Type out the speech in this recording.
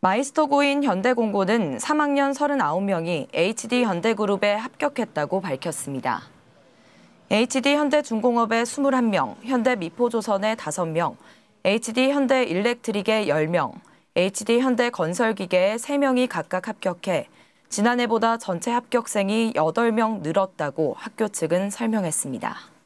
마이스터고인 현대공고는 3학년 39명이 HD 현대그룹에 합격했다고 밝혔습니다. HD 현대중공업의 21명, 현대미포조선의 5명, HD 현대일렉트릭의 10명, HD 현대건설기계의 3명이 각각 합격해 지난해보다 전체 합격생이 8명 늘었다고 학교 측은 설명했습니다.